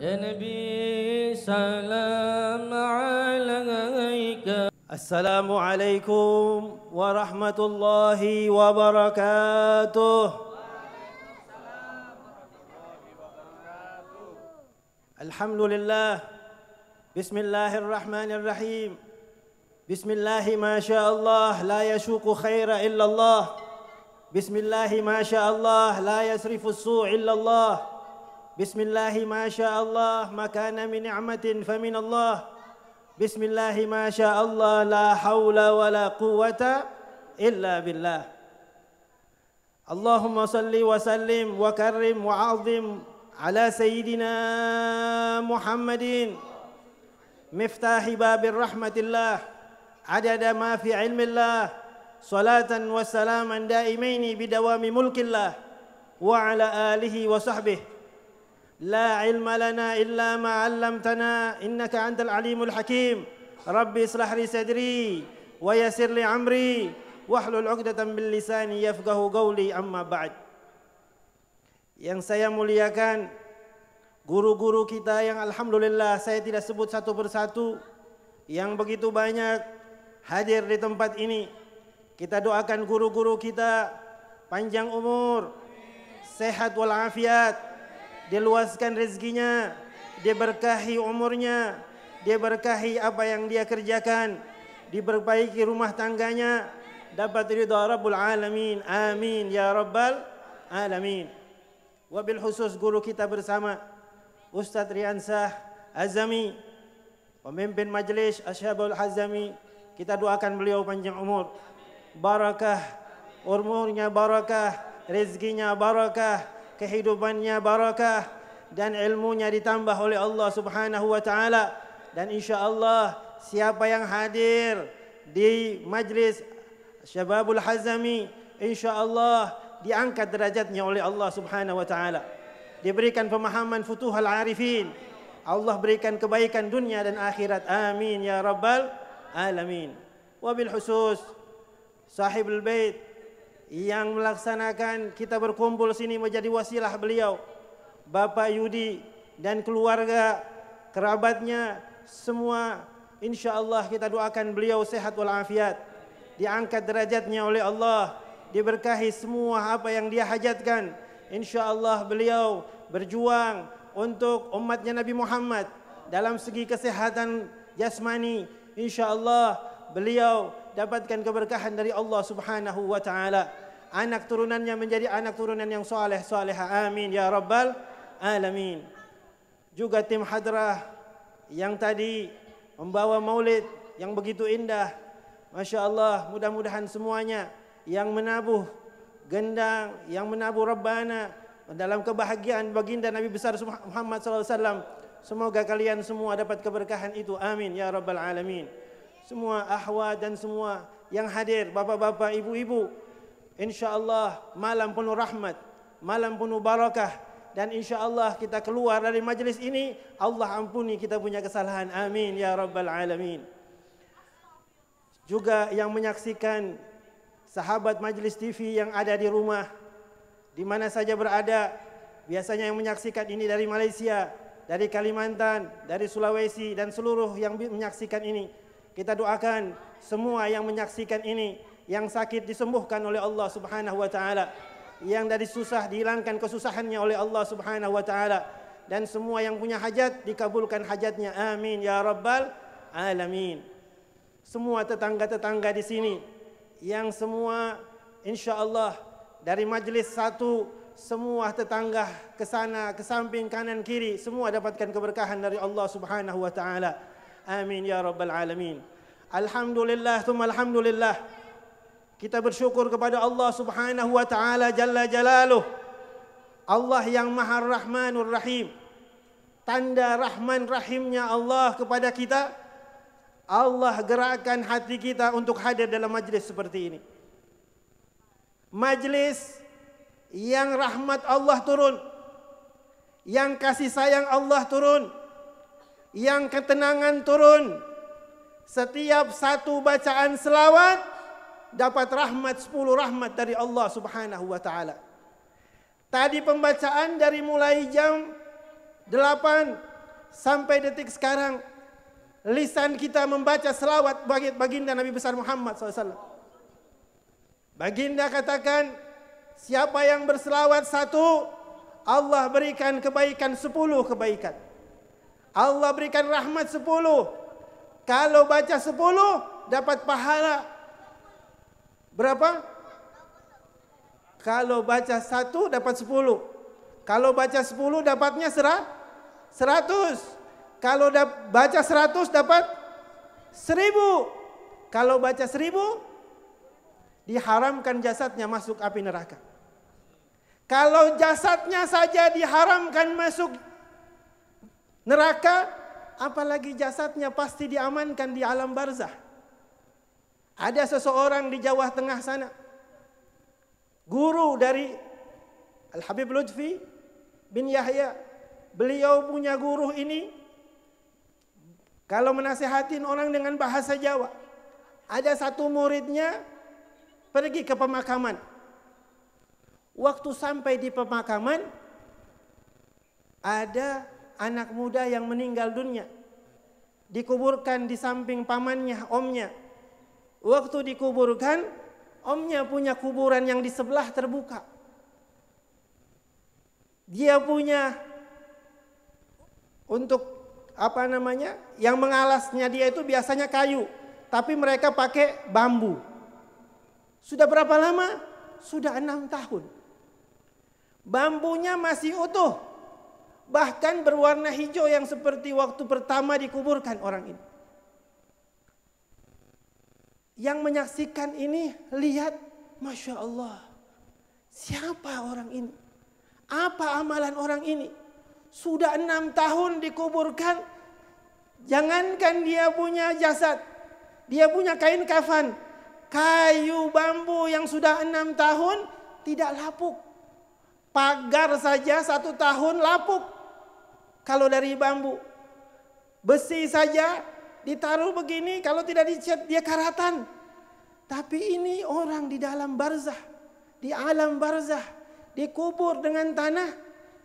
يا نبي سلام عليك السلام عليكم ورحمة الله وبركاته الحمد لله بسم الله الرحمن الرحيم بسم الله ما شاء الله لا يشوق خير إلا الله بسم الله ما شاء الله لا يسرف السوء إلا الله بسم الله ما شاء الله ما كان من نعمة فمن الله بسم الله ما شاء الله لا حول ولا قوة إلا بالله اللهم صل وسلم وكرم وعظم على سيدنا محمد مفتاح باب الرحمة الله عدد ما في علم الله صلاة وسلاما دائمين بدوام ملك الله وعلى آله وصحبه لا علم لنا إلا ما علمتنا إنك أنت العليم الحكيم ربي اصلح لي صدري ويسر لي أمري واحلل عقدة من لساني يفقه قولي أما بعد yang saya muliakan guru-guru kita yang alhamdulillah saya tidak sebut satu persatu yang begitu banyak hadir di tempat ini kita doakan guru-guru kita panjang umur sehat walafiat Dia luaskan rezekinya. Dia berkahi umurnya. Dia berkahi apa yang dia kerjakan. Diperbaiki rumah tangganya. Dapat ridha Rabbul Alamin. Amin. Ya Rabbal Alamin. Wabil khusus guru kita bersama. Ustaz Riansah Azami. Pemimpin majlis Asyabul Hazami. Kita doakan beliau panjang umur. Barakah. Umurnya barakah. Rezekinya barakah kehidupannya barakah dan ilmunya ditambah oleh Allah Subhanahu wa taala dan insyaallah siapa yang hadir di majlis Syababul Hazami insyaallah diangkat derajatnya oleh Allah Subhanahu wa taala diberikan pemahaman futuhal arifin Allah berikan kebaikan dunia dan akhirat amin ya rabbal alamin wabil khusus sahibul bait yang melaksanakan kita berkumpul sini menjadi wasilah beliau Bapak Yudi dan keluarga kerabatnya semua Insya Allah kita doakan beliau sehat walafiat, diangkat derajatnya oleh Allah diberkahi semua apa yang dia hajatkan Insya Allah beliau berjuang untuk umatnya Nabi Muhammad dalam segi kesehatan jasmani Insya Allah beliau dapatkan keberkahan dari Allah Subhanahu wa taala. Anak turunannya menjadi anak turunan yang soleh soleha. Amin ya rabbal alamin. Juga tim hadrah yang tadi membawa maulid yang begitu indah. Masya Allah mudah-mudahan semuanya yang menabuh gendang, yang menabuh rabbana dalam kebahagiaan baginda Nabi besar Muhammad sallallahu alaihi wasallam. Semoga kalian semua dapat keberkahan itu. Amin ya rabbal alamin. semua ahwa dan semua yang hadir, bapak-bapak, ibu-ibu. Insyaallah malam penuh rahmat, malam penuh barakah dan insyaallah kita keluar dari majlis ini Allah ampuni kita punya kesalahan. Amin ya rabbal alamin. Juga yang menyaksikan sahabat majlis TV yang ada di rumah di mana saja berada biasanya yang menyaksikan ini dari Malaysia, dari Kalimantan, dari Sulawesi dan seluruh yang menyaksikan ini Kita doakan semua yang menyaksikan ini yang sakit disembuhkan oleh Allah Subhanahu wa taala. Yang dari susah dihilangkan kesusahannya oleh Allah Subhanahu wa taala dan semua yang punya hajat dikabulkan hajatnya. Amin ya rabbal alamin. Semua tetangga-tetangga di sini yang semua insyaallah dari majlis satu semua tetangga ke sana ke samping kanan kiri semua dapatkan keberkahan dari Allah Subhanahu wa taala. Amin ya rabbal alamin. Alhamdulillah thumma alhamdulillah. Kita bersyukur kepada Allah Subhanahu wa taala jalla jalaluh. Allah yang Maha Rahmanur Rahim. Tanda Rahman Rahimnya Allah kepada kita Allah gerakkan hati kita untuk hadir dalam majlis seperti ini. Majlis yang rahmat Allah turun. Yang kasih sayang Allah turun. yang ketenangan turun. Setiap satu bacaan selawat dapat rahmat 10 rahmat dari Allah Subhanahu wa taala. Tadi pembacaan dari mulai jam 8 sampai detik sekarang lisan kita membaca selawat bagi baginda Nabi besar Muhammad SAW. Baginda katakan, siapa yang berselawat satu, Allah berikan kebaikan sepuluh kebaikan. Allah berikan rahmat sepuluh. Kalau baca sepuluh dapat pahala berapa? Kalau baca satu dapat sepuluh. Kalau baca sepuluh dapatnya seratus. Kalau da baca seratus dapat seribu. Kalau baca seribu diharamkan jasadnya masuk api neraka. Kalau jasadnya saja diharamkan masuk Neraka apalagi jasadnya pasti diamankan di alam barzah. Ada seseorang di Jawa Tengah sana. Guru dari Al Habib Lutfi bin Yahya. Beliau punya guru ini kalau menasehatin orang dengan bahasa Jawa. Ada satu muridnya pergi ke pemakaman. Waktu sampai di pemakaman ada anak muda yang meninggal dunia dikuburkan di samping pamannya omnya waktu dikuburkan omnya punya kuburan yang di sebelah terbuka dia punya untuk apa namanya yang mengalasnya dia itu biasanya kayu tapi mereka pakai bambu sudah berapa lama sudah enam tahun bambunya masih utuh bahkan berwarna hijau yang seperti waktu pertama dikuburkan orang ini. Yang menyaksikan ini lihat, Masya Allah, siapa orang ini? Apa amalan orang ini? Sudah enam tahun dikuburkan, jangankan dia punya jasad, dia punya kain kafan, kayu bambu yang sudah enam tahun tidak lapuk. Pagar saja satu tahun lapuk kalau dari bambu. Besi saja ditaruh begini kalau tidak dicat dia karatan. Tapi ini orang di dalam barzah, di alam barzah, dikubur dengan tanah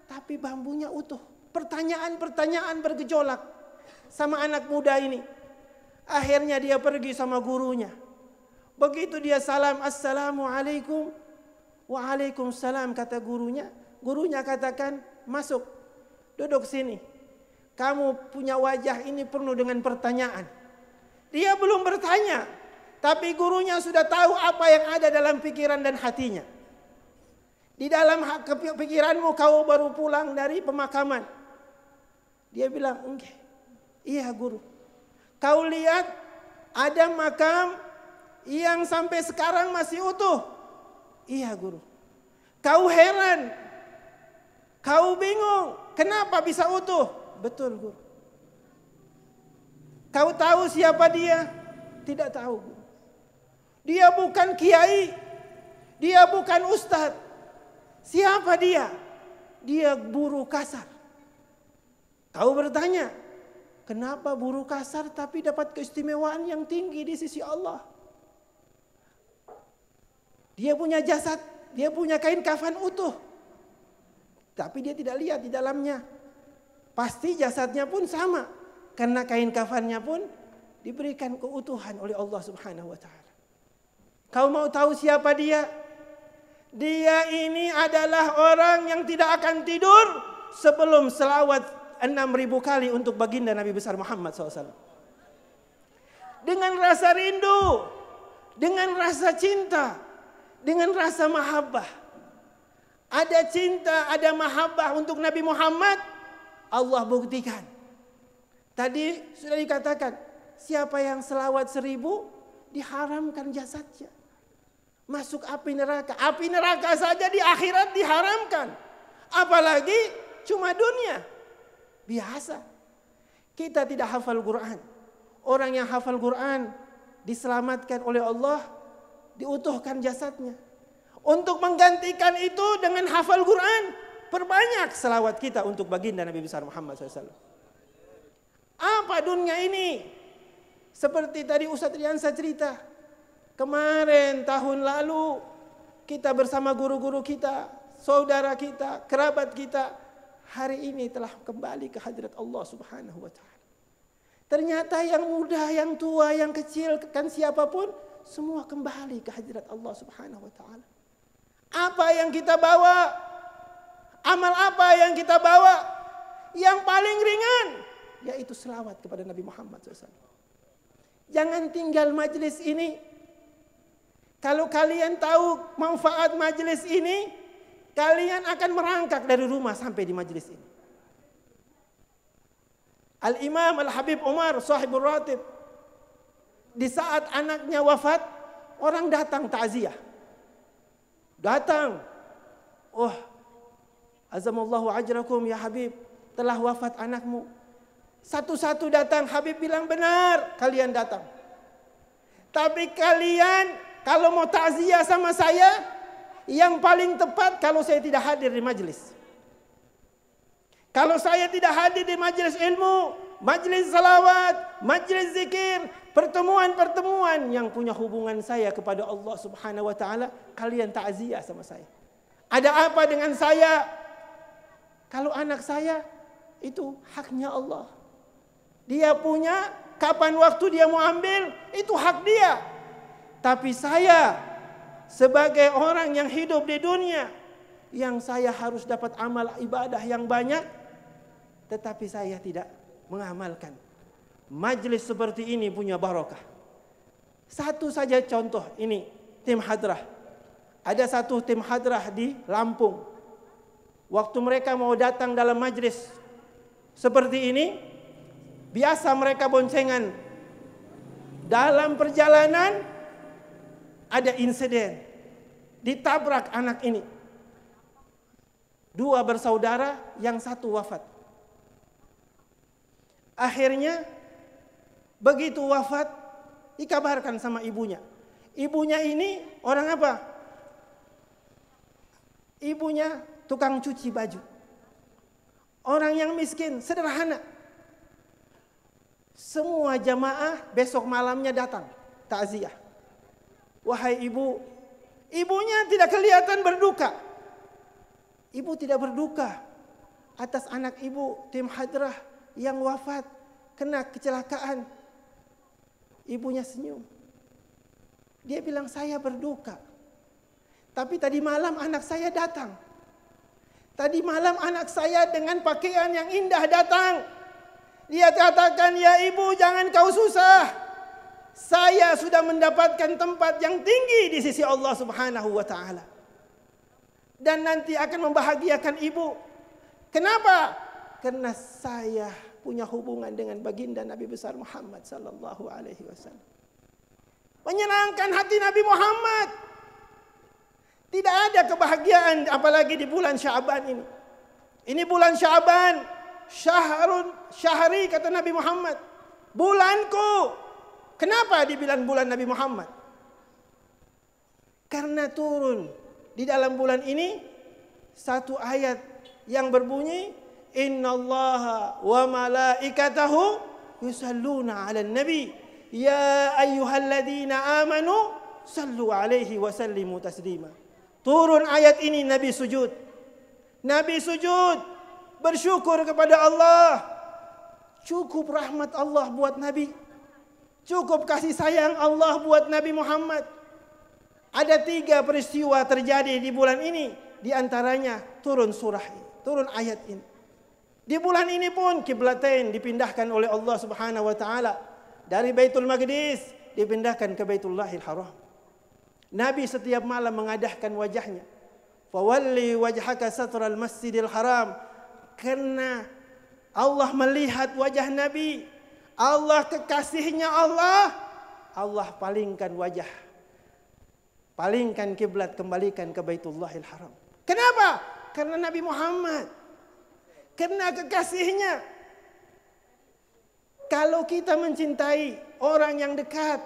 tapi bambunya utuh. Pertanyaan-pertanyaan bergejolak sama anak muda ini. Akhirnya dia pergi sama gurunya. Begitu dia salam, Assalamualaikum. Waalaikumsalam kata gurunya. Gurunya katakan, masuk Duduk sini. Kamu punya wajah ini penuh dengan pertanyaan. Dia belum bertanya, tapi gurunya sudah tahu apa yang ada dalam pikiran dan hatinya. Di dalam pikiranmu kau baru pulang dari pemakaman. Dia bilang, "Enggak. Iya, guru. Kau lihat ada makam yang sampai sekarang masih utuh." Iya, guru. Kau heran. Kau bingung. Kenapa bisa utuh? Betul, Guru. Kau tahu siapa dia? Tidak tahu, Guru. Dia bukan kiai, dia bukan ustaz. Siapa dia? Dia buruh kasar. Kau bertanya, kenapa buruh kasar tapi dapat keistimewaan yang tinggi di sisi Allah? Dia punya jasad, dia punya kain kafan utuh. Tapi dia tidak lihat di dalamnya. Pasti jasadnya pun sama. Karena kain kafannya pun diberikan keutuhan oleh Allah Subhanahu wa taala. Kau mau tahu siapa dia? Dia ini adalah orang yang tidak akan tidur sebelum selawat 6000 kali untuk baginda Nabi besar Muhammad SAW. Dengan rasa rindu, dengan rasa cinta, dengan rasa mahabbah ada cinta, ada mahabbah untuk Nabi Muhammad, Allah buktikan. Tadi sudah dikatakan, siapa yang selawat seribu, diharamkan jasadnya. Masuk api neraka. Api neraka saja di akhirat diharamkan. Apalagi cuma dunia. Biasa. Kita tidak hafal Quran. Orang yang hafal Quran diselamatkan oleh Allah, diutuhkan jasadnya. Untuk menggantikan itu dengan hafal Quran, perbanyak selawat kita untuk baginda Nabi besar Muhammad SAW. Apa dunia ini? Seperti tadi Ustadz Riansa cerita, kemarin tahun lalu kita bersama guru-guru kita, saudara kita, kerabat kita, hari ini telah kembali ke hadirat Allah Subhanahu wa taala. Ternyata yang muda, yang tua, yang kecil, kan siapapun semua kembali ke hadirat Allah Subhanahu wa taala. Apa yang kita bawa? Amal apa yang kita bawa? Yang paling ringan yaitu selawat kepada Nabi Muhammad SAW. Jangan tinggal majelis ini. Kalau kalian tahu manfaat majelis ini, kalian akan merangkak dari rumah sampai di majelis ini. Al-Imam Al-Habib Umar sahibul ratib di saat anaknya wafat, orang datang takziah. Datang. Oh, azamallahu ajrakum ya Habib. Telah wafat anakmu. Satu-satu datang. Habib bilang benar kalian datang. Tapi kalian kalau mau takziah sama saya, yang paling tepat kalau saya tidak hadir di majelis. Kalau saya tidak hadir di majelis ilmu, majlis salawat, majlis zikir, pertemuan-pertemuan yang punya hubungan saya kepada Allah Subhanahu wa taala, kalian takziah sama saya. Ada apa dengan saya? Kalau anak saya itu haknya Allah. Dia punya kapan waktu dia mau ambil itu hak dia. Tapi saya sebagai orang yang hidup di dunia yang saya harus dapat amal ibadah yang banyak tetapi saya tidak mengamalkan. Majlis seperti ini punya barokah. Satu saja contoh ini tim hadrah. Ada satu tim hadrah di Lampung. Waktu mereka mau datang dalam majlis seperti ini, biasa mereka boncengan. Dalam perjalanan ada insiden. Ditabrak anak ini. Dua bersaudara, yang satu wafat. Akhirnya begitu wafat dikabarkan sama ibunya. Ibunya ini orang apa? Ibunya tukang cuci baju. Orang yang miskin, sederhana. Semua jamaah besok malamnya datang takziah. Wahai ibu, ibunya tidak kelihatan berduka. Ibu tidak berduka atas anak ibu tim hadrah yang wafat kena kecelakaan. Ibunya senyum. Dia bilang saya berduka. Tapi tadi malam anak saya datang. Tadi malam anak saya dengan pakaian yang indah datang. Dia katakan, "Ya ibu, jangan kau susah. Saya sudah mendapatkan tempat yang tinggi di sisi Allah Subhanahu wa taala." Dan nanti akan membahagiakan ibu. Kenapa? karena saya punya hubungan dengan baginda Nabi besar Muhammad sallallahu alaihi wasallam. Menyenangkan hati Nabi Muhammad. Tidak ada kebahagiaan apalagi di bulan Syaban ini. Ini bulan Syaban, syahrun syahri kata Nabi Muhammad. Bulanku. Kenapa dibilang bulan Nabi Muhammad? Karena turun di dalam bulan ini satu ayat yang berbunyi innallaha wa malaikatahu yusalluna 'alan nabi ya ayyuhalladzina amanu sallu 'alaihi wa sallimu taslima turun ayat ini nabi sujud nabi sujud bersyukur kepada Allah cukup rahmat Allah buat nabi cukup kasih sayang Allah buat nabi Muhammad ada tiga peristiwa terjadi di bulan ini di antaranya turun surah ini, turun ayat ini di bulan ini pun kiblatain dipindahkan oleh Allah Subhanahu wa taala dari Baitul Maqdis dipindahkan ke Baitullahil Haram. Nabi setiap malam mengadahkan wajahnya. Fawalli wajhaka satral masjidil haram. Karena Allah melihat wajah Nabi. Allah kekasihnya Allah. Allah palingkan wajah. Palingkan kiblat kembalikan ke Baitullahil Haram. Kenapa? Karena Nabi Muhammad Kena kekasihnya. Kalau kita mencintai orang yang dekat,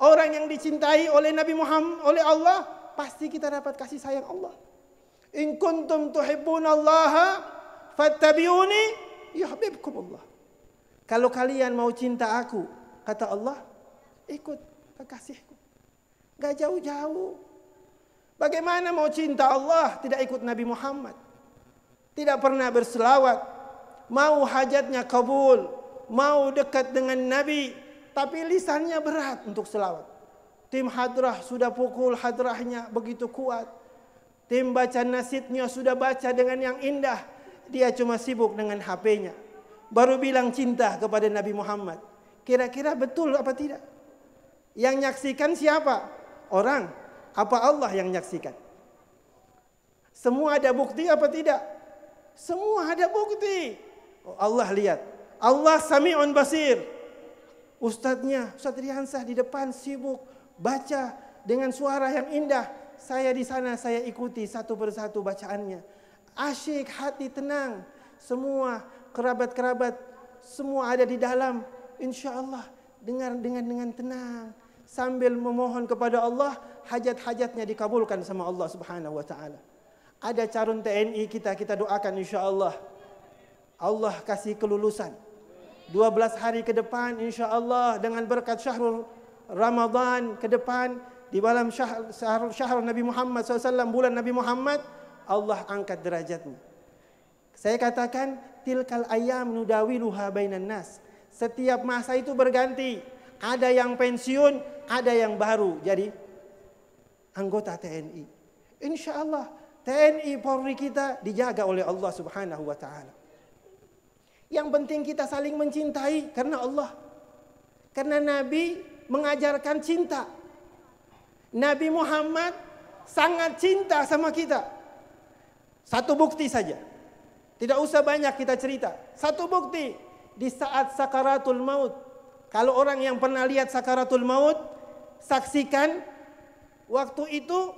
orang yang dicintai oleh Nabi Muhammad, oleh Allah, pasti kita dapat kasih sayang Allah. In kuntum tuhibbunallaha fattabi'uni yuhibbukumullah. Kalau kalian mau cinta aku, kata Allah, ikut kekasihku. Gak jauh-jauh. Bagaimana mau cinta Allah tidak ikut Nabi Muhammad? tidak pernah berselawat, mau hajatnya kabul, mau dekat dengan Nabi, tapi lisannya berat untuk selawat. Tim hadrah sudah pukul hadrahnya begitu kuat. Tim baca nasidnya sudah baca dengan yang indah. Dia cuma sibuk dengan HP-nya. Baru bilang cinta kepada Nabi Muhammad. Kira-kira betul apa tidak? Yang nyaksikan siapa? Orang. Apa Allah yang nyaksikan? Semua ada bukti apa tidak? Semua ada bukti. Oh, Allah lihat. Allah sami'un basir. Ustadznya, Ustadz Riansah di depan sibuk baca dengan suara yang indah. Saya di sana, saya ikuti satu persatu bacaannya. Asyik, hati tenang. Semua kerabat-kerabat, semua ada di dalam. Insya Allah, dengar dengan dengan tenang. Sambil memohon kepada Allah, hajat-hajatnya dikabulkan sama Allah subhanahu wa ta'ala. Ada carun TNI kita, kita doakan insya Allah. Allah kasih kelulusan. 12 hari ke depan insya Allah dengan berkat syahrul Ramadan ke depan di dalam syahrul syahr, Nabi Muhammad SAW, bulan Nabi Muhammad, Allah angkat derajatnya. Saya katakan, tilkal ayam nudawiluha bainan nas. Setiap masa itu berganti. Ada yang pensiun, ada yang baru jadi anggota TNI. Insya Allah TNI Polri kita dijaga oleh Allah Subhanahu wa taala. Yang penting kita saling mencintai karena Allah. Karena Nabi mengajarkan cinta. Nabi Muhammad sangat cinta sama kita. Satu bukti saja. Tidak usah banyak kita cerita. Satu bukti di saat sakaratul maut. Kalau orang yang pernah lihat sakaratul maut, saksikan waktu itu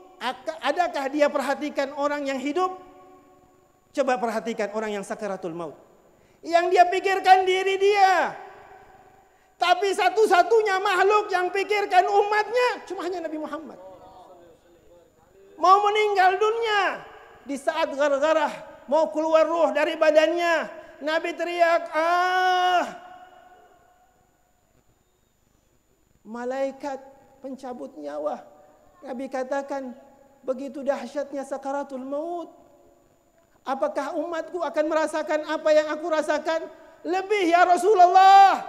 adakah dia perhatikan orang yang hidup? Coba perhatikan orang yang sakaratul maut. Yang dia pikirkan diri dia. Tapi satu-satunya makhluk yang pikirkan umatnya cuma hanya Nabi Muhammad. Mau meninggal dunia di saat gara-gara mau keluar ruh dari badannya, Nabi teriak, "Ah!" Malaikat pencabut nyawa Nabi katakan begitu dahsyatnya sakaratul maut. Apakah umatku akan merasakan apa yang aku rasakan? Lebih ya Rasulullah.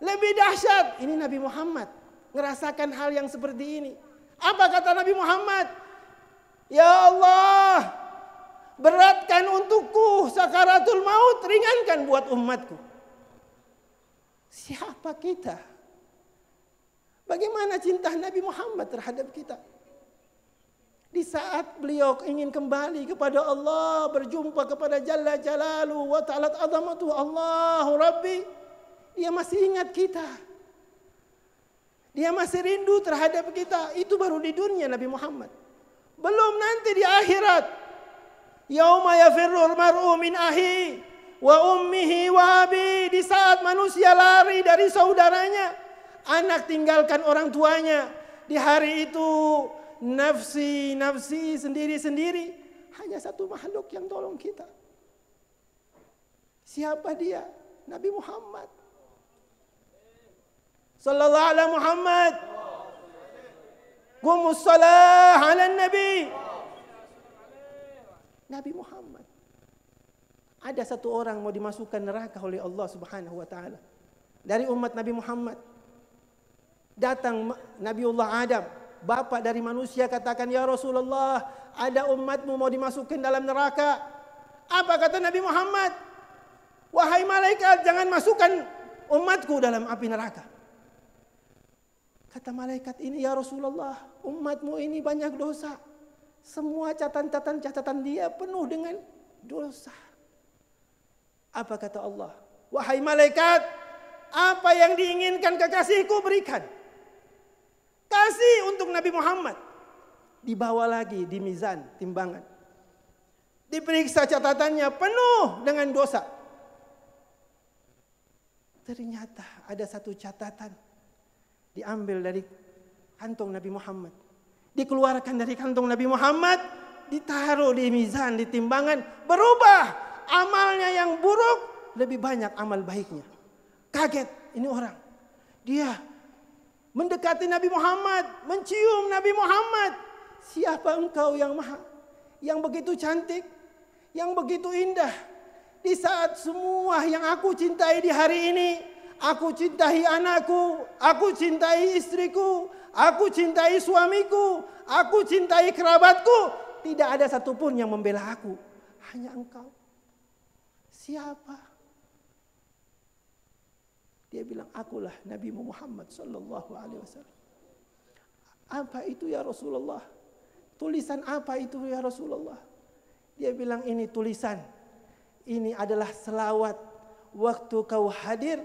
Lebih dahsyat. Ini Nabi Muhammad ngerasakan hal yang seperti ini. Apa kata Nabi Muhammad? Ya Allah, beratkan untukku sakaratul maut, ringankan buat umatku. Siapa kita? Bagaimana cinta Nabi Muhammad terhadap kita? Di saat beliau ingin kembali kepada Allah, berjumpa kepada Jalla Jalalu wa ta'ala azamatu Allahu Rabbi. Dia masih ingat kita. Dia masih rindu terhadap kita. Itu baru di dunia Nabi Muhammad. Belum nanti di akhirat. Yauma yafirrul mar'u min ahi wa ummihi wa abi. Di saat manusia lari dari saudaranya. Anak tinggalkan orang tuanya. Di hari itu nafsi-nafsi sendiri-sendiri. Hanya satu makhluk yang tolong kita. Siapa dia? Nabi Muhammad. Sallallahu ala Muhammad. Qumus salah ala Nabi. Nabi Muhammad. Ada satu orang mau dimasukkan neraka oleh Allah Subhanahu wa taala dari umat Nabi Muhammad datang Nabiullah Adam, bapak dari manusia katakan, "Ya Rasulullah, ada umatmu mau dimasukkan dalam neraka." Apa kata Nabi Muhammad? "Wahai malaikat, jangan masukkan umatku dalam api neraka." Kata malaikat ini, "Ya Rasulullah, umatmu ini banyak dosa. Semua catatan-catatan-catatan dia penuh dengan dosa." Apa kata Allah? "Wahai malaikat, apa yang diinginkan kekasihku berikan." Kasih untuk Nabi Muhammad. Dibawa lagi di mizan, timbangan. Diperiksa catatannya penuh dengan dosa. Ternyata ada satu catatan diambil dari kantong Nabi Muhammad. Dikeluarkan dari kantong Nabi Muhammad, ditaruh di mizan, di timbangan, berubah amalnya yang buruk lebih banyak amal baiknya. Kaget ini orang. Dia mendekati Nabi Muhammad, mencium Nabi Muhammad. Siapa engkau yang maha yang begitu cantik, yang begitu indah? Di saat semua yang aku cintai di hari ini, aku cintai anakku, aku cintai istriku, aku cintai suamiku, aku cintai kerabatku. Tidak ada satupun yang membela aku, hanya engkau. Siapa dia bilang, akulah Nabi Muhammad Sallallahu Alaihi Wasallam. Apa itu ya Rasulullah? Tulisan apa itu ya Rasulullah? Dia bilang ini tulisan. Ini adalah selawat waktu kau hadir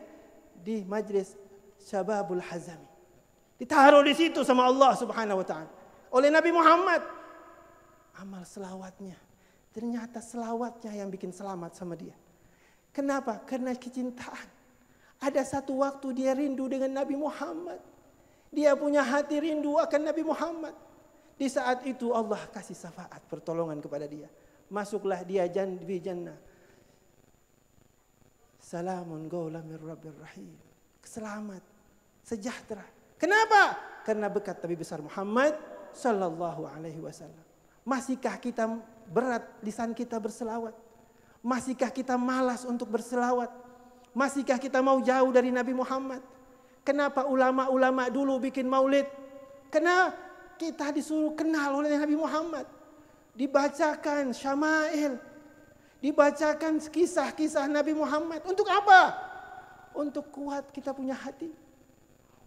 di majlis Syababul Hazami. Ditaruh di situ sama Allah Subhanahu wa taala oleh Nabi Muhammad. Amal selawatnya. Ternyata selawatnya yang bikin selamat sama dia. Kenapa? Karena kecintaan. Ada satu waktu dia rindu dengan Nabi Muhammad. Dia punya hati rindu akan Nabi Muhammad. Di saat itu Allah kasih syafaat pertolongan kepada dia. Masuklah dia di jannah. Salamun gaulamir rabbir rahim. Selamat, sejahtera. Kenapa? Karena bekat Nabi besar Muhammad sallallahu alaihi wasallam. Masihkah kita berat lisan kita berselawat? Masihkah kita malas untuk berselawat? Masihkah kita mau jauh dari Nabi Muhammad? Kenapa ulama-ulama dulu bikin maulid? Karena kita disuruh kenal oleh Nabi Muhammad. Dibacakan syama'il. Dibacakan kisah-kisah Nabi Muhammad. Untuk apa? Untuk kuat kita punya hati.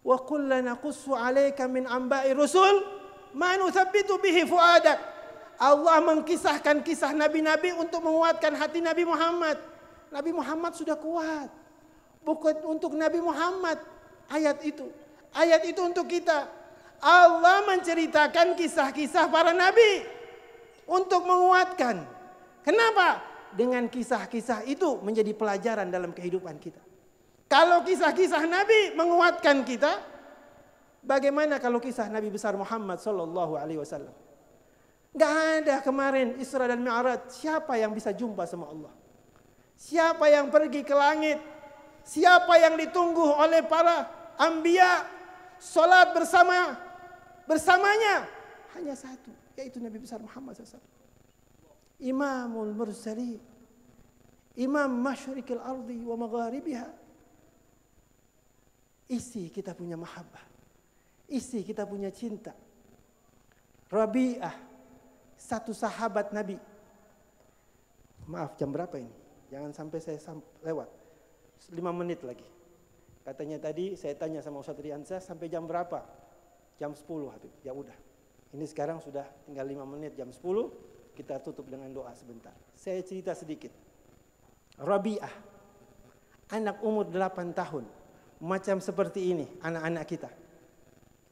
Wa kullana qussu alaika min amba'i rusul man uthabbitu bihi fuadak. Allah mengkisahkan kisah nabi-nabi untuk menguatkan hati Nabi Muhammad. Nabi Muhammad sudah kuat. Bukan untuk Nabi Muhammad ayat itu. Ayat itu untuk kita. Allah menceritakan kisah-kisah para nabi untuk menguatkan. Kenapa? Dengan kisah-kisah itu menjadi pelajaran dalam kehidupan kita. Kalau kisah-kisah nabi menguatkan kita, bagaimana kalau kisah Nabi besar Muhammad sallallahu alaihi wasallam? Gak ada kemarin Isra dan Mi'raj. Siapa yang bisa jumpa sama Allah? Siapa yang pergi ke langit? Siapa yang ditunggu oleh para ambia? Salat bersama bersamanya hanya satu, yaitu Nabi besar Muhammad SAW. Imamul Mursali, Imam Masyrikil Ardi wa Magharibiha. Isi kita punya mahabbah. Isi kita punya cinta. Rabi'ah, satu sahabat Nabi. Maaf, jam berapa ini? Jangan sampai saya sam lewat. lima menit lagi. Katanya tadi saya tanya sama Ustaz Riansyah sampai jam berapa? Jam 10 Habib. Ya udah. Ini sekarang sudah tinggal lima menit jam 10. Kita tutup dengan doa sebentar. Saya cerita sedikit. Rabi'ah. Anak umur 8 tahun. Macam seperti ini anak-anak kita.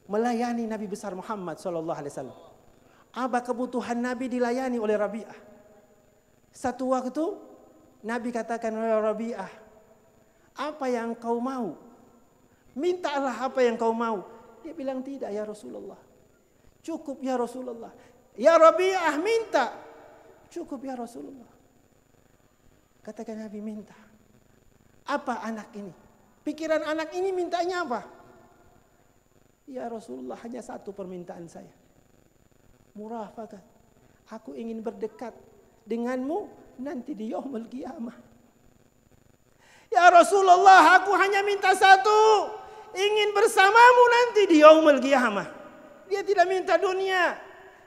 Melayani Nabi besar Muhammad sallallahu alaihi wasallam. Apa kebutuhan Nabi dilayani oleh Rabi'ah? Satu waktu Nabi katakan, ya Rabi'ah, apa yang kau mau? Mintalah apa yang kau mau. Dia bilang, tidak ya Rasulullah. Cukup ya Rasulullah. Ya Rabi'ah minta. Cukup ya Rasulullah. Katakan Nabi minta. Apa anak ini? Pikiran anak ini mintanya apa? Ya Rasulullah hanya satu permintaan saya. Murah fakat, Aku ingin berdekat denganmu nanti di yaumul kiamah. Ya Rasulullah, aku hanya minta satu, ingin bersamamu nanti di yaumul kiamah. Dia tidak minta dunia,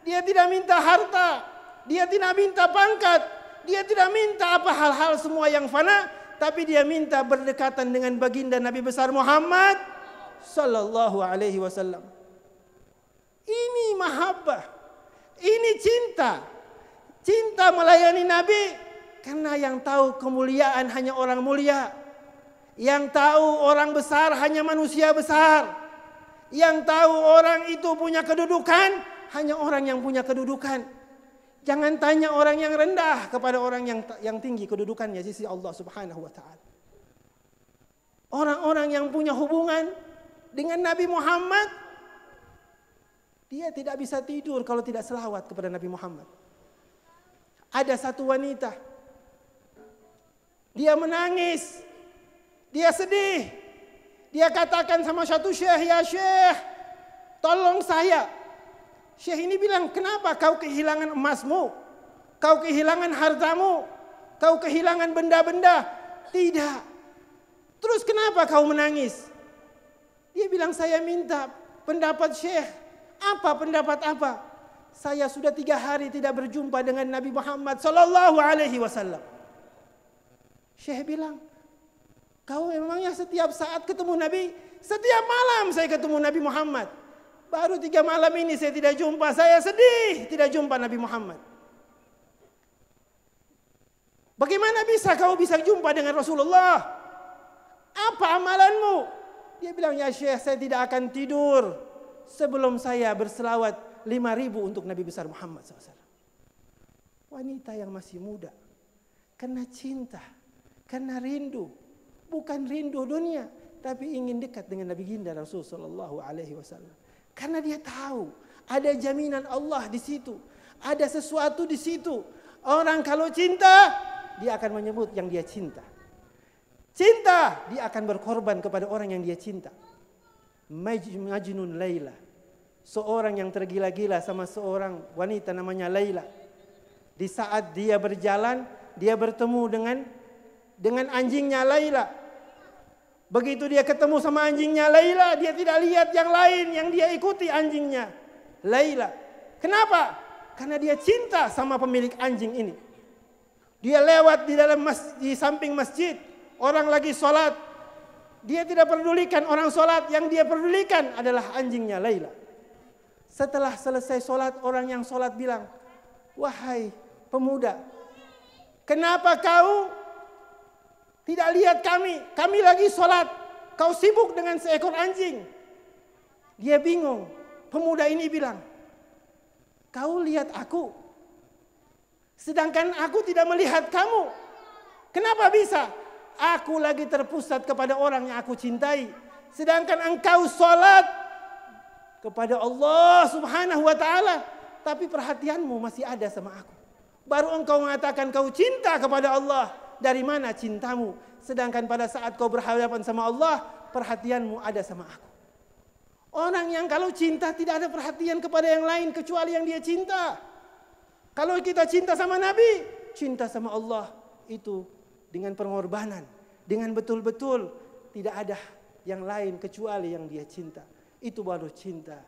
dia tidak minta harta, dia tidak minta pangkat, dia tidak minta apa hal-hal semua yang fana, tapi dia minta berdekatan dengan baginda Nabi besar Muhammad sallallahu alaihi wasallam. Ini mahabbah, ini cinta, Cinta melayani Nabi karena yang tahu kemuliaan hanya orang mulia. Yang tahu orang besar hanya manusia besar. Yang tahu orang itu punya kedudukan hanya orang yang punya kedudukan. Jangan tanya orang yang rendah kepada orang yang yang tinggi kedudukannya sisi Allah Subhanahu wa taala. Orang-orang yang punya hubungan dengan Nabi Muhammad dia tidak bisa tidur kalau tidak selawat kepada Nabi Muhammad ada satu wanita. Dia menangis. Dia sedih. Dia katakan sama satu syekh, ya syekh, tolong saya. Syekh ini bilang, kenapa kau kehilangan emasmu? Kau kehilangan hartamu? Kau kehilangan benda-benda? Tidak. Terus kenapa kau menangis? Dia bilang, saya minta pendapat syekh. Apa pendapat apa? saya sudah tiga hari tidak berjumpa dengan Nabi Muhammad Sallallahu Alaihi Wasallam. Syekh bilang, kau memangnya setiap saat ketemu Nabi? Setiap malam saya ketemu Nabi Muhammad. Baru tiga malam ini saya tidak jumpa, saya sedih tidak jumpa Nabi Muhammad. Bagaimana bisa kau bisa jumpa dengan Rasulullah? Apa amalanmu? Dia bilang, ya Syekh saya tidak akan tidur sebelum saya berselawat ribu untuk Nabi besar Muhammad SAW. Wanita yang masih muda kena cinta, kena rindu, bukan rindu dunia, tapi ingin dekat dengan Nabi Ginda Rasul saw. Karena dia tahu ada jaminan Allah di situ, ada sesuatu di situ. Orang kalau cinta, dia akan menyebut yang dia cinta. Cinta, dia akan berkorban kepada orang yang dia cinta. Majnun Laila seorang yang tergila-gila sama seorang wanita namanya Laila. Di saat dia berjalan, dia bertemu dengan dengan anjingnya Laila. Begitu dia ketemu sama anjingnya Laila, dia tidak lihat yang lain yang dia ikuti anjingnya Laila. Kenapa? Karena dia cinta sama pemilik anjing ini. Dia lewat di dalam mas, di samping masjid, orang lagi sholat. Dia tidak pedulikan orang sholat, yang dia pedulikan adalah anjingnya Laila. Setelah selesai sholat, orang yang sholat bilang, Wahai pemuda, kenapa kau tidak lihat kami? Kami lagi sholat, kau sibuk dengan seekor anjing. Dia bingung, pemuda ini bilang, kau lihat aku, sedangkan aku tidak melihat kamu. Kenapa bisa? Aku lagi terpusat kepada orang yang aku cintai, sedangkan engkau sholat kepada Allah Subhanahu wa taala, tapi perhatianmu masih ada sama aku. Baru engkau mengatakan kau cinta kepada Allah, dari mana cintamu? Sedangkan pada saat kau berhadapan sama Allah, perhatianmu ada sama aku. Orang yang kalau cinta tidak ada perhatian kepada yang lain kecuali yang dia cinta. Kalau kita cinta sama Nabi, cinta sama Allah itu dengan pengorbanan, dengan betul-betul tidak ada yang lain kecuali yang dia cinta. Itu baru cinta.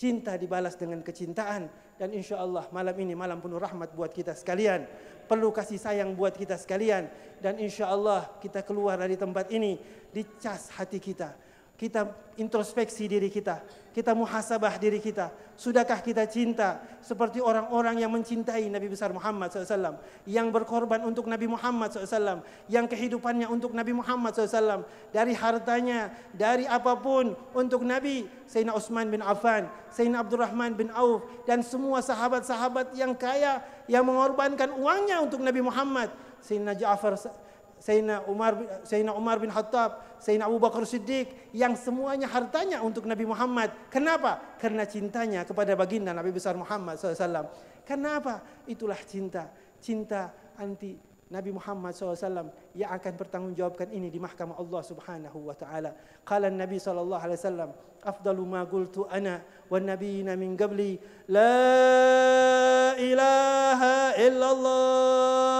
Cinta dibalas dengan kecintaan. Dan insya Allah malam ini malam penuh rahmat buat kita sekalian. Perlu kasih sayang buat kita sekalian. Dan insya Allah kita keluar dari tempat ini. Dicas hati kita. Kita introspeksi diri kita. kita muhasabah diri kita. Sudahkah kita cinta seperti orang-orang yang mencintai Nabi besar Muhammad SAW, yang berkorban untuk Nabi Muhammad SAW, yang kehidupannya untuk Nabi Muhammad SAW, dari hartanya, dari apapun untuk Nabi Sayyidina Utsman bin Affan, Sayyidina Abdurrahman bin Auf dan semua sahabat-sahabat yang kaya yang mengorbankan uangnya untuk Nabi Muhammad, Sayyidina Ja'far Sayyidina Umar Sayyidina Umar bin Khattab, Sayyidina Abu Bakar Siddiq yang semuanya hartanya untuk Nabi Muhammad. Kenapa? Karena cintanya kepada baginda Nabi besar Muhammad SAW. Kenapa? Itulah cinta. Cinta anti Nabi Muhammad SAW yang akan bertanggungjawabkan ini di mahkamah Allah Subhanahu wa taala. Qala Nabi sallallahu alaihi wasallam, afdalu ma qultu ana wan nabiyina min qabli la ilaha illallah.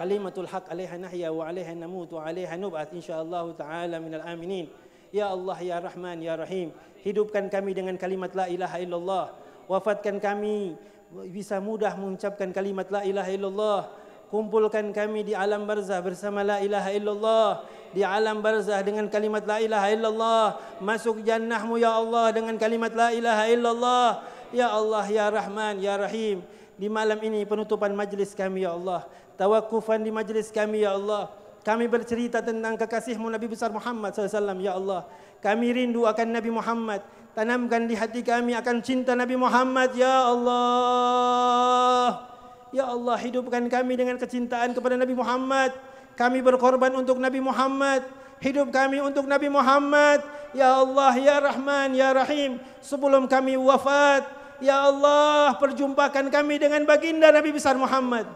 kalimatul haq alaiha nahya wa alaiha namutu wa alaiha nub'ath insyaallah taala minal aminin ya allah ya rahman ya rahim hidupkan kami dengan kalimat la ilaha illallah wafatkan kami bisa mudah mengucapkan kalimat la ilaha illallah kumpulkan kami di alam barzah bersama la ilaha illallah di alam barzah dengan kalimat la ilaha illallah masuk jannahmu ya Allah dengan kalimat la ilaha illallah ya Allah ya Rahman ya Rahim di malam ini penutupan majlis kami ya Allah tawakufan di majlis kami ya Allah kami bercerita tentang kekasihmu Nabi besar Muhammad SAW ya Allah kami rindu akan Nabi Muhammad tanamkan di hati kami akan cinta Nabi Muhammad ya Allah ya Allah hidupkan kami dengan kecintaan kepada Nabi Muhammad kami berkorban untuk Nabi Muhammad hidup kami untuk Nabi Muhammad ya Allah ya Rahman ya Rahim sebelum kami wafat Ya Allah, perjumpakan kami dengan baginda Nabi besar Muhammad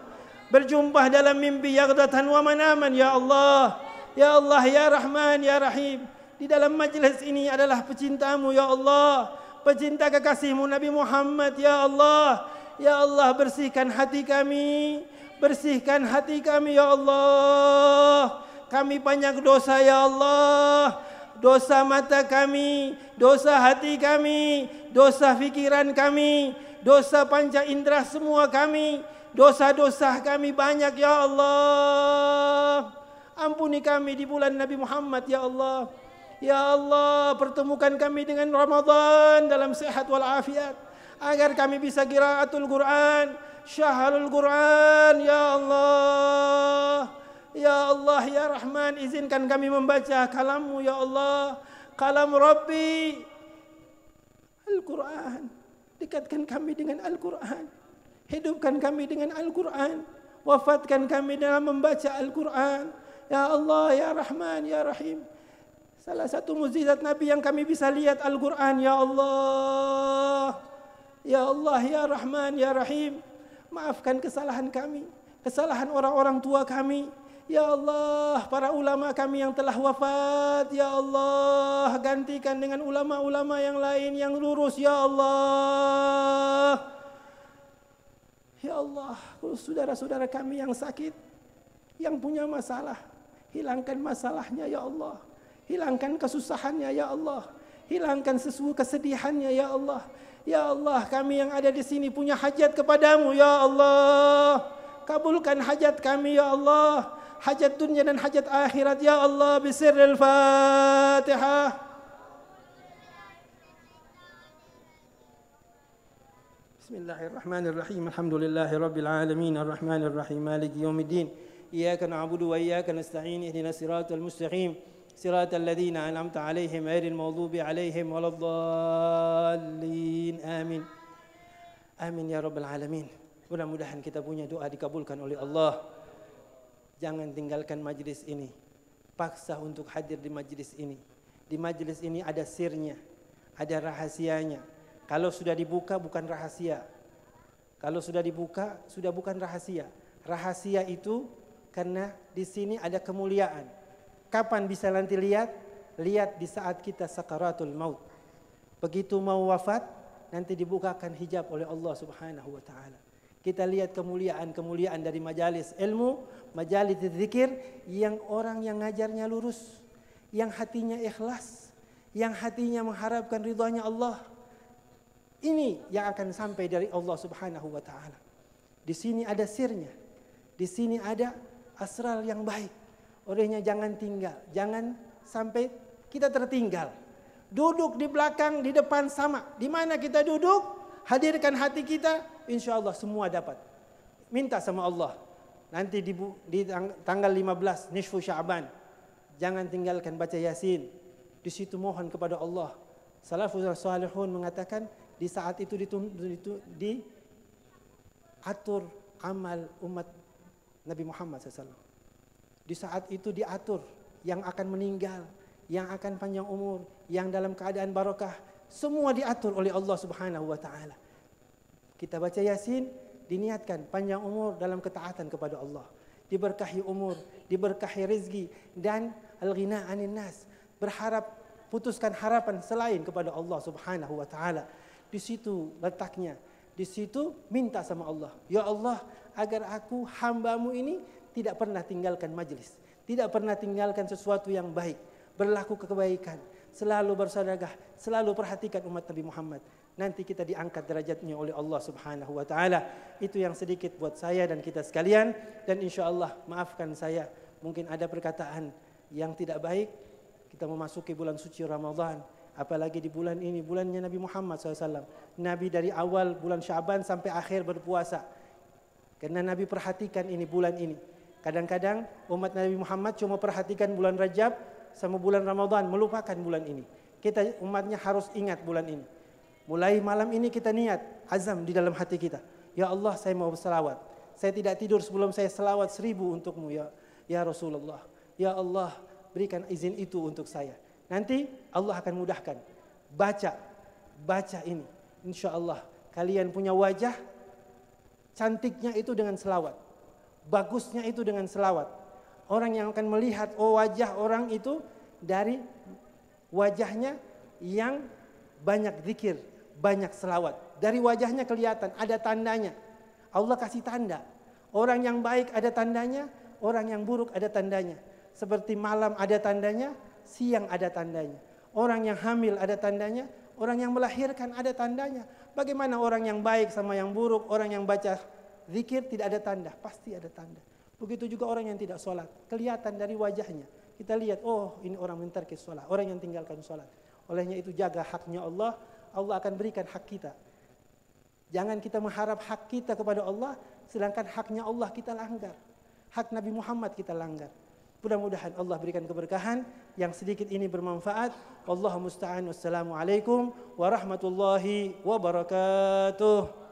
berjumpa dalam mimpi yagdatan wa manaman ya Allah ya Allah ya Rahman ya Rahim di dalam majlis ini adalah pecintamu ya Allah pecinta kekasihmu Nabi Muhammad ya Allah ya Allah bersihkan hati kami bersihkan hati kami ya Allah kami banyak dosa ya Allah dosa mata kami dosa hati kami dosa fikiran kami dosa panca indera semua kami Dosa-dosa kami banyak ya Allah. Ampuni kami di bulan Nabi Muhammad ya Allah. Ya Allah, pertemukan kami dengan Ramadan dalam sehat wal afiat agar kami bisa qiraatul Quran, syahrul Quran ya Allah. Ya Allah ya Rahman, izinkan kami membaca kalamu ya Allah. Kalam Rabbi Al-Quran Dekatkan kami dengan Al-Quran Hidupkan kami dengan Al-Quran. Wafatkan kami dalam membaca Al-Quran. Ya Allah, Ya Rahman, Ya Rahim. Salah satu mukjizat Nabi yang kami bisa lihat Al-Quran. Ya Allah. Ya Allah, Ya Rahman, Ya Rahim. Maafkan kesalahan kami. Kesalahan orang-orang tua kami. Ya Allah, para ulama kami yang telah wafat. Ya Allah, gantikan dengan ulama-ulama yang lain yang lurus. Ya Allah. Allah, saudara-saudara kami yang sakit, yang punya masalah, hilangkan masalahnya ya Allah. Hilangkan kesusahannya ya Allah. Hilangkan sesuatu kesedihannya ya Allah. Ya Allah, kami yang ada di sini punya hajat kepadamu ya Allah. Kabulkan hajat kami ya Allah. Hajat dunia dan hajat akhirat ya Allah. Bisirril Bismillahirrahmanirrahim. الله الرحمن الرحيم الحمد لله رب العالمين الرحمن الرحيم مالك يوم الدين إياك نعبد وإياك نستعين اهدنا الصراط المستقيم صراط الذين Amin ya rabbal alamin. Mudah-mudahan kita punya doa dikabulkan oleh Allah. Jangan tinggalkan majlis ini. Paksa untuk hadir di majlis ini. Di majlis ini ada sirnya, ada rahasianya, kalau sudah dibuka bukan rahasia. Kalau sudah dibuka sudah bukan rahasia. Rahasia itu karena di sini ada kemuliaan. Kapan bisa nanti lihat? Lihat di saat kita sakaratul maut. Begitu mau wafat, nanti dibukakan hijab oleh Allah Subhanahu wa taala. Kita lihat kemuliaan-kemuliaan dari majalis ilmu, majalis zikir yang orang yang ngajarnya lurus, yang hatinya ikhlas, yang hatinya mengharapkan ridhonya Allah. Ini yang akan sampai dari Allah Subhanahu wa taala. Di sini ada sirnya. Di sini ada asral yang baik. Olehnya jangan tinggal, jangan sampai kita tertinggal. Duduk di belakang, di depan sama. Di mana kita duduk, hadirkan hati kita, insya Allah semua dapat. Minta sama Allah. Nanti di, di tanggal 15 Nisfu Sya'ban. Jangan tinggalkan baca Yasin. Di situ mohon kepada Allah. Salafus salihun mengatakan di saat itu di atur amal umat Nabi Muhammad SAW. Di saat itu diatur yang akan meninggal, yang akan panjang umur, yang dalam keadaan barakah, semua diatur oleh Allah Subhanahu Wa Taala. Kita baca Yasin, diniatkan panjang umur dalam ketaatan kepada Allah. Diberkahi umur, diberkahi rezeki dan al-ghina nas. Berharap putuskan harapan selain kepada Allah Subhanahu wa taala. Di situ letaknya. Di situ minta sama Allah. Ya Allah, agar aku hambamu ini tidak pernah tinggalkan majelis. Tidak pernah tinggalkan sesuatu yang baik. Berlaku kebaikan. Selalu bersadagah. Selalu perhatikan umat Nabi Muhammad. Nanti kita diangkat derajatnya oleh Allah subhanahu wa ta'ala. Itu yang sedikit buat saya dan kita sekalian. Dan insya Allah maafkan saya. Mungkin ada perkataan yang tidak baik. Kita memasuki bulan suci Ramadan apalagi di bulan ini, bulannya Nabi Muhammad SAW. Nabi dari awal bulan Syaban sampai akhir berpuasa. Karena Nabi perhatikan ini bulan ini. Kadang-kadang umat Nabi Muhammad cuma perhatikan bulan Rajab sama bulan Ramadan, melupakan bulan ini. Kita umatnya harus ingat bulan ini. Mulai malam ini kita niat, azam di dalam hati kita. Ya Allah saya mau berselawat. Saya tidak tidur sebelum saya selawat seribu untukmu ya, ya Rasulullah. Ya Allah berikan izin itu untuk saya. Nanti Allah akan mudahkan. Baca, baca ini. Insya Allah kalian punya wajah, cantiknya itu dengan selawat. Bagusnya itu dengan selawat. Orang yang akan melihat oh wajah orang itu dari wajahnya yang banyak zikir, banyak selawat. Dari wajahnya kelihatan ada tandanya. Allah kasih tanda. Orang yang baik ada tandanya, orang yang buruk ada tandanya. Seperti malam ada tandanya, siang ada tandanya. Orang yang hamil ada tandanya, orang yang melahirkan ada tandanya. Bagaimana orang yang baik sama yang buruk, orang yang baca zikir tidak ada tanda, pasti ada tanda. Begitu juga orang yang tidak sholat, kelihatan dari wajahnya. Kita lihat, oh ini orang mentarkis sholat, orang yang tinggalkan sholat. Olehnya itu jaga haknya Allah, Allah akan berikan hak kita. Jangan kita mengharap hak kita kepada Allah, sedangkan haknya Allah kita langgar. Hak Nabi Muhammad kita langgar. Mudah-mudahan Allah berikan keberkahan yang sedikit ini bermanfaat. Wallahu musta'an. Wassalamualaikum warahmatullahi wabarakatuh.